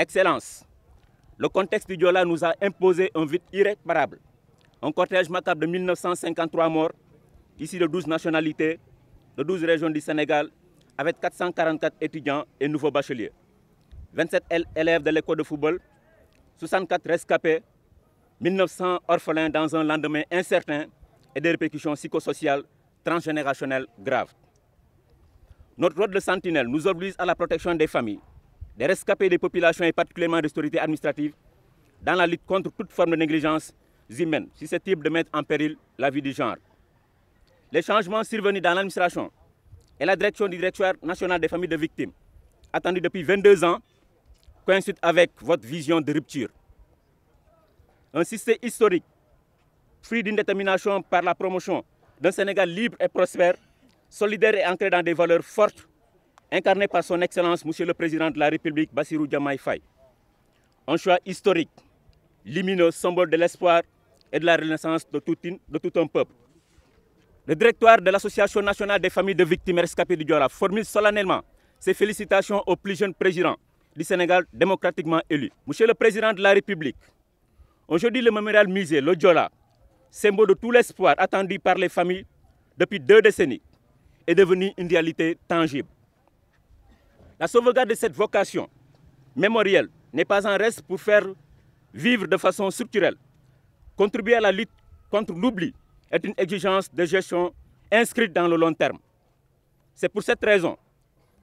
Excellence, le contexte du Diola nous a imposé un vide irréparable. Un cortège macabre de 1953 morts, ici de 12 nationalités, de 12 régions du Sénégal, avec 444 étudiants et nouveaux bacheliers. 27 élèves de l'école de football, 64 rescapés, 1900 orphelins dans un lendemain incertain et des répercussions psychosociales transgénérationnelles graves. Notre rôle de sentinelle nous oblige à la protection des familles, des rescapés des populations et particulièrement des autorités administratives dans la lutte contre toute forme de négligence humaine susceptible de mettre en péril la vie du genre. Les changements survenus dans l'administration et la direction du Directoire national des familles de victimes, attendus depuis 22 ans, coïncident avec votre vision de rupture. Un système historique, fruit d'une détermination par la promotion d'un Sénégal libre et prospère, solidaire et ancré dans des valeurs fortes incarné par son Excellence Monsieur le Président de la République Bassirou Diomaye Faye. Un choix historique, lumineux, symbole de l'espoir et de la renaissance de tout, un peuple. Le directoire de l'Association nationale des familles de victimes rescapées du Diora formule solennellement ses félicitations au plus jeune président du Sénégal démocratiquement élu. Monsieur le Président de la République, aujourd'hui le mémorial musée, le symbole de tout l'espoir attendu par les familles depuis deux décennies, est devenu une réalité tangible. La sauvegarde de cette vocation mémorielle n'est pas un reste pour faire vivre de façon structurelle. Contribuer à la lutte contre l'oubli est une exigence de gestion inscrite dans le long terme. C'est pour cette raison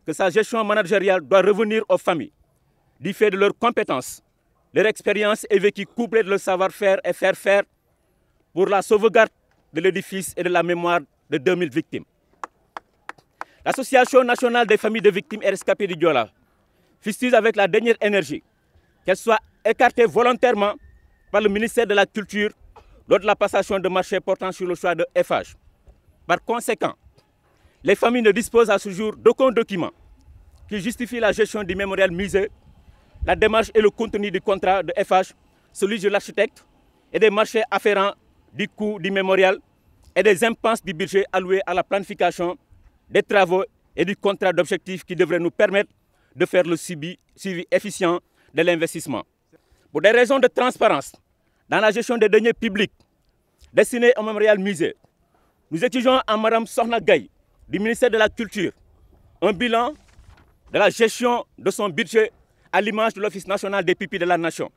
que sa gestion managériale doit revenir aux familles, du fait de leurs compétences, leur expérience et vécu couplée de leur savoir-faire et faire faire pour la sauvegarde de l'édifice et de la mémoire de 2000 victimes. L'Association nationale des familles de victimes et rescapées du Diola avec la dernière énergie qu'elle soit écartée volontairement par le ministère de la Culture lors de la passation de marchés portant sur le choix de FH. Par conséquent, les familles ne disposent à ce jour d'aucun document qui justifie la gestion du mémorial musée, la démarche et le contenu du contrat de FH, celui de l'architecte et des marchés afférents du coût du mémorial et des impenses du budget alloué à la planification des travaux et du contrat d'objectif qui devraient nous permettre de faire le suivi, efficient de l'investissement. Pour des raisons de transparence dans la gestion des deniers publics destinés au mémorial musée, nous étudions à Mme Sorna du ministère de la Culture un bilan de la gestion de son budget à l'image de l'Office national des pipis de la nation.